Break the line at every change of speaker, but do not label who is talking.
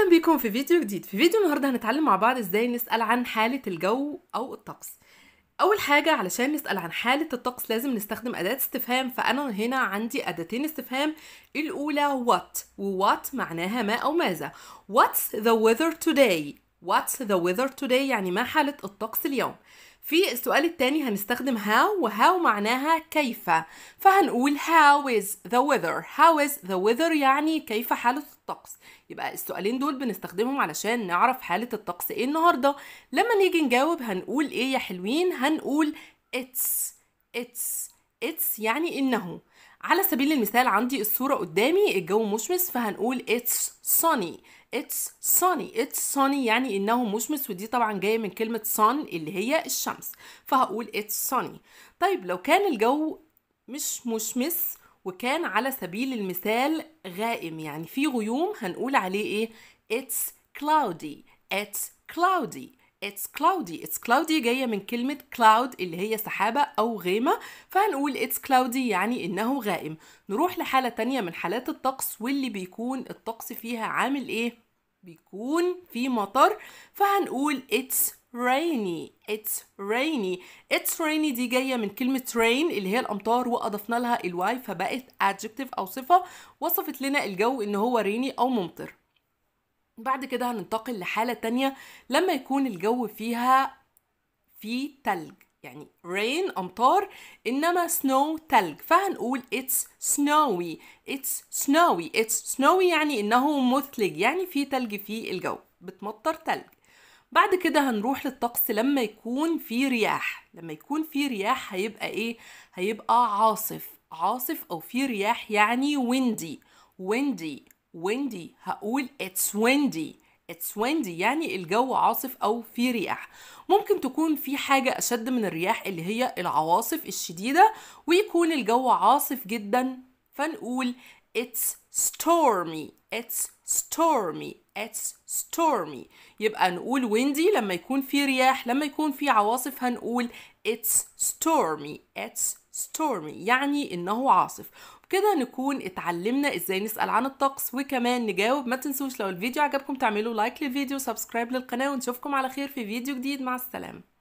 اهلا بيكم في فيديو جديد في فيديو النهارده هنتعلم مع بعض ازاي نسال عن حاله الجو او الطقس اول حاجه علشان نسال عن حاله الطقس لازم نستخدم اداه استفهام فانا هنا عندي اداتين استفهام الاولى وات ووات معناها ما او ماذا what's the weather today what's the weather today يعني ما حاله الطقس اليوم في السؤال التاني هنستخدم how how معناها كيف فهنقول how is the weather how is the weather يعني كيف حالة الطقس يبقى السؤالين دول بنستخدمهم علشان نعرف حالة الطقس ايه النهاردة لما نيجي نجاوب هنقول ايه يا حلوين هنقول it's it's it's يعني انه على سبيل المثال عندي الصورة قدامي الجو مشمس فهنقول it's sunny it's sunny it's sunny يعني انه مشمس ودي طبعا جاية من كلمة sun اللي هي الشمس فهقول it's sunny طيب لو كان الجو مش مشمس وكان على سبيل المثال غائم يعني في غيوم هنقول عليه ايه it's cloudy it's cloudy it's cloudy it's cloudy جاية من كلمة cloud اللي هي سحابة أو غيمة فهنقول it's cloudy يعني إنه غائم نروح لحالة تانية من حالات الطقس واللي بيكون الطقس فيها عامل إيه؟ بيكون في مطر فهنقول it's rainy it's rainy it's rainy دي جاية من كلمة rain اللي هي الأمطار وأضفنا لها الواي فبقت adjective أو صفة وصفت لنا الجو إن هو rainy أو ممطر بعد كده هننتقل لحالة تانية لما يكون الجو فيها في تلج يعني rain أمطار إنما snow تلج فهنقول it's snowy it's snowy it's snowy يعني إنه مثلج يعني في تلج في الجو بتمطر تلج بعد كده هنروح للطقس لما يكون في رياح لما يكون في رياح هيبقى إيه؟ هيبقى عاصف عاصف أو في رياح يعني windy windy ويندي هقول اتس ويندي اتس ويندي يعني الجو عاصف او في رياح ممكن تكون في حاجه اشد من الرياح اللي هي العواصف الشديده ويكون الجو عاصف جدا فنقول it's stormy it's stormy it's stormy يبقى نقول ويندي لما يكون في رياح لما يكون في عواصف هنقول it's stormy it's stormy يعني انه عاصف كده نكون اتعلمنا ازاي نسال عن الطقس وكمان نجاوب ما تنسوش لو الفيديو عجبكم تعملوا لايك للفيديو سبسكرايب للقناه ونشوفكم على خير في فيديو جديد مع السلامه